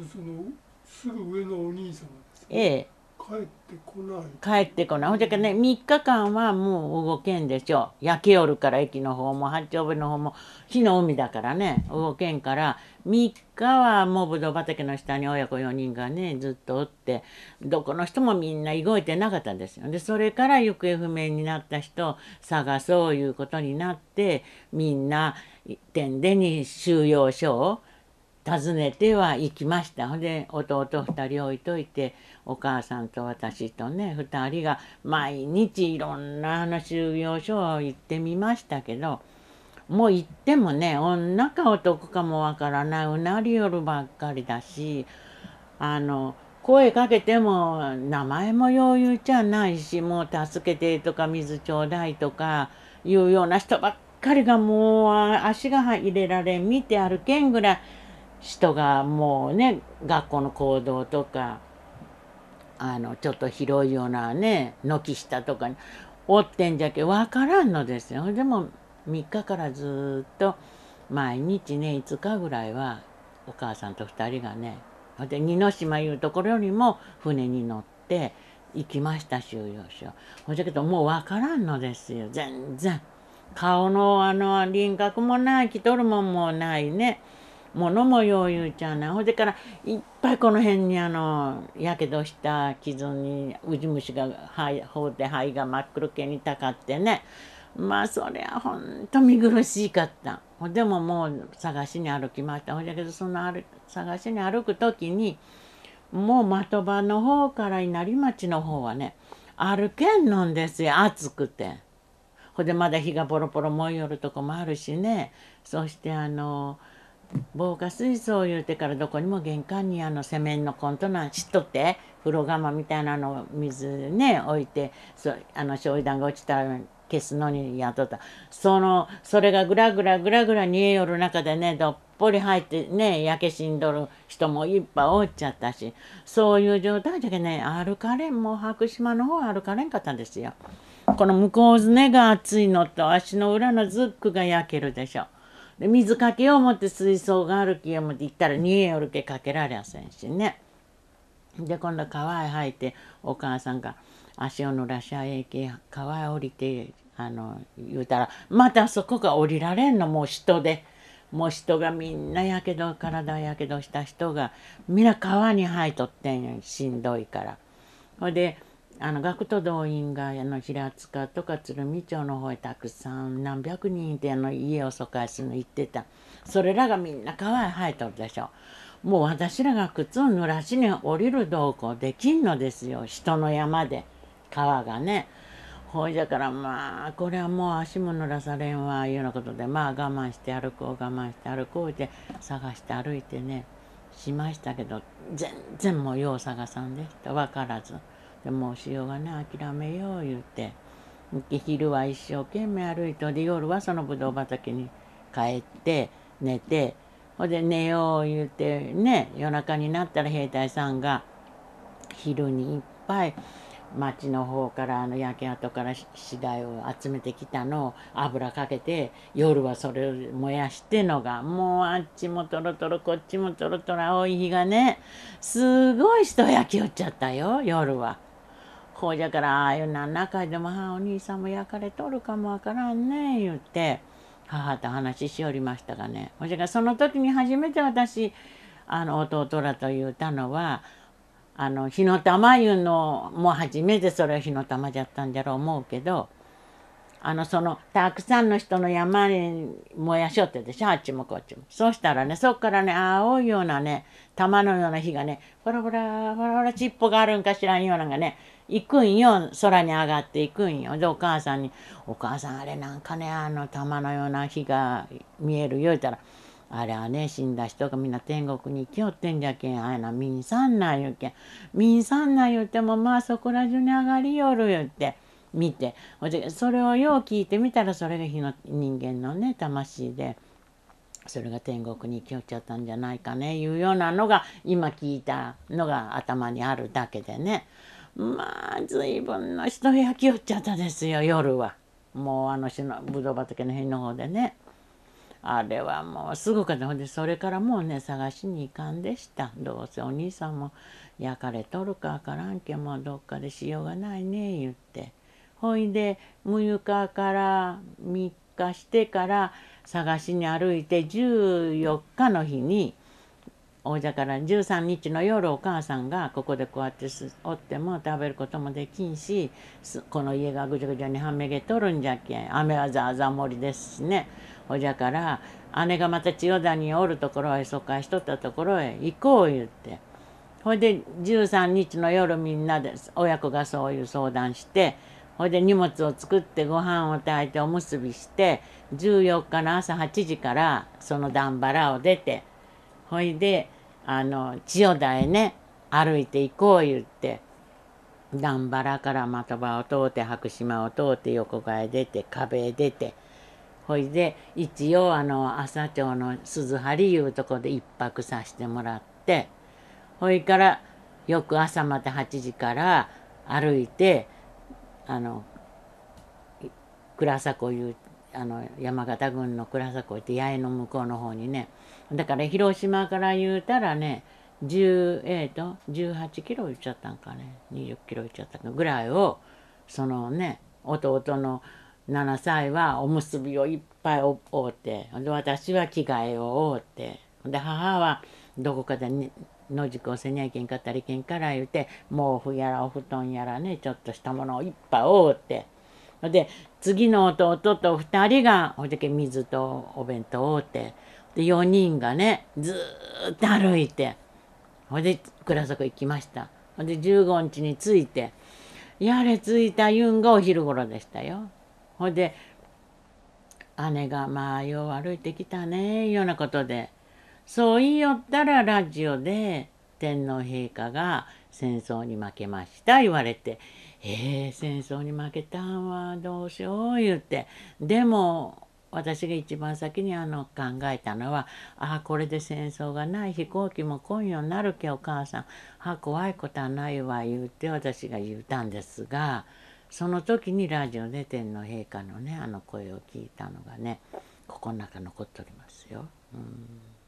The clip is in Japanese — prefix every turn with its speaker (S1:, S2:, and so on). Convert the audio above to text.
S1: そのすぐ上のお兄様です、ええ帰ってこない帰ってこないほんじゃけね3日間はもう動けんでしょ焼けおるから駅の方も八丁部の方も火の海だからね動けんから3日はもうぶどう畑の下に親子4人がねずっとおってどこの人もみんな動いてなかったんですよでそれから行方不明になった人探そういうことになってみんな天でに収容所を訪ねては行きましたほんで弟2人置いといてお母さんと私とね2人が毎日いろんなあの収容所を行ってみましたけどもう行ってもね女か男かもわからないうなりよるばっかりだしあの声かけても名前も余裕じちゃないしもう助けてとか水ちょうだいとかいうような人ばっかりがもう足が入れられん見て歩けんぐらい人がもうね学校の行動とかあのちょっと広いようなね軒下とかにおってんじゃけ分からんのですよでも3日からずっと毎日ね5日ぐらいはお母さんと2人がねで二之島いうところよりも船に乗って行きました収容所ほんじゃけどもう分からんのですよ全然顔のあの輪郭もない着とるもんもないねものもよう言うちゃうなほでからいっぱいこの辺にあのやけどした傷にウジ虫が肺ほうて肺が真っ黒けにたかってねまあそりゃほんと見苦しかったほでももう探しに歩きましたほいだけどその歩探しに歩く時にもう的場の方から稲荷町の方はね歩けんのんですよ暑くて。ほでまだ日がポロポロ燃えよるとこもあるしねそしてあの防火水槽言うてからどこにも玄関にあのセメンのコントなんしとって風呂釜みたいなの水ね置いてそあの焼夷弾が落ちたら消すのにやっとったそのそれがぐらぐらぐらぐら煮えよる中でねどっぽり入ってね焼け死んどる人もいっぱいおっちゃったしそういう状態じゃけね歩かれんもう白島の方歩かれんかったんですよ。この向こうずねが熱いのと足の裏のズックが焼けるでしょ。で水かけよう思って水槽があるき思って行ったら煮えよるけかけられやせんしね。で今度川へ入ってお母さんが足を濡らしゃえけ川へ降りてあの言うたらまたそこが降りられんのもう人でもう人がみんなやけど体やけどした人がみんな川に入っとってんやしんどいから。ほであの学徒動員があの平塚とか鶴見町の方へたくさん何百人いてあの家を疎開するの行ってたそれらがみんな川へ生えとるでしょもう私らが靴を濡らしに降りるどうこうできんのですよ人の山で川がねほいだからまあこれはもう足も濡らされんわいうようなことでまあ我慢して歩こう我慢して歩こうって探して歩いてねしましたけど全然もうよう探さんでした分からず。でもうしようがな諦めよう言うて昼は一生懸命歩いてで夜はそのぶどう畑に帰って寝てほんで寝よう言うてね夜中になったら兵隊さんが昼にいっぱい町の方からあの焼け跡から次第を集めてきたのを油かけて夜はそれを燃やしてのがもうあっちもとろとろこっちもとろとろ青い日がねすごい人焼き売っちゃったよ夜は。こうじゃからああいう何らかでもお兄さんも焼かれとるかもわからんね言って母と話しおりましたがねそじゃがその時に初めて私あの弟らと言うたのはあの火の玉いうのも初めてそれは火の玉じゃったんじゃろう思うけどあのそのたくさんの人の山に燃やしょってでしょあっちもこっちもそうしたらねそっからね青いようなね玉のような火がねほらほらほらほらちっぽがあるんかしらんようなんがね行くんよ、空に上がっていくんよ。で、お母さんに、お母さんあれなんかね、あの玉のような火が見えるよ、言うたら、あれはね、死んだ人がみんな天国に生きよってんじゃけん、あれな、民産なん言うけん。民産なん言うても、まあそこら中に上がりよる言うて。見てそれをよう聞いてみたらそれが火の人間のね魂でそれが天国に生きよっちゃったんじゃないかねいうようなのが今聞いたのが頭にあるだけでねまあ随分の人焼きよっちゃったですよ夜はもうあのしのぶどう畑の辺の方でねあれはもうすぐかでほんでそれからもうね探しに行かんでしたどうせお兄さんも焼かれとるかわからんけもうどっかでしようがないね言ってほいで6日から3日してから探しに歩いて14日の日におじゃから13日の夜お母さんがここでこうやっておっても食べることもできんしこの家がぐじゃぐじゃにはめげとるんじゃけん雨はざあざ盛りですしねおじゃから姉がまた千代田におるところへ疎開しとったところへ行こう言ってほいで13日の夜みんなで親子がそういう相談してほいで荷物を作ってご飯を炊いておむすびして14日の朝8時からその段原を出て。ほいであの千代田へね歩いて行こう言って段原から的場を通って白島を通って横川へ出て壁へ出てほいで一応あの朝町の鈴張いうとこで一泊させてもらってほいから翌朝また8時から歩いてあの倉迫いうあの山形郡の倉迫って八重の向こうの方にねだから広島から言うたらね10えーと、18キロ言っちゃったんかね20キロ言っちゃったかぐらいをそのね弟の7歳はおむすびをいっぱい覆ってで私は着替えを覆ってで母はどこかで野宿をせにゃいけんかったりけんから言うて毛布やらお布団やらねちょっとしたものをいっぱい覆って。で次の弟と2人がほいけ水とお弁当をってで4人がねずっと歩いてほいで倉底行きましたほいで15日に着いてやれ着いたユンがお昼頃でしたよほいで姉がまあよう歩いてきたねいうようなことでそう言いよったらラジオで天皇陛下が戦争に負けました言われてえー、戦争に負けたんはどうしよう言ってでも私が一番先にあの考えたのはああこれで戦争がない飛行機も今夜になるけお母さんあ怖いことはないわ言うて私が言うたんですがその時にラジオで天皇陛下のねあの声を聞いたのがねここの中残っておりますよ。うん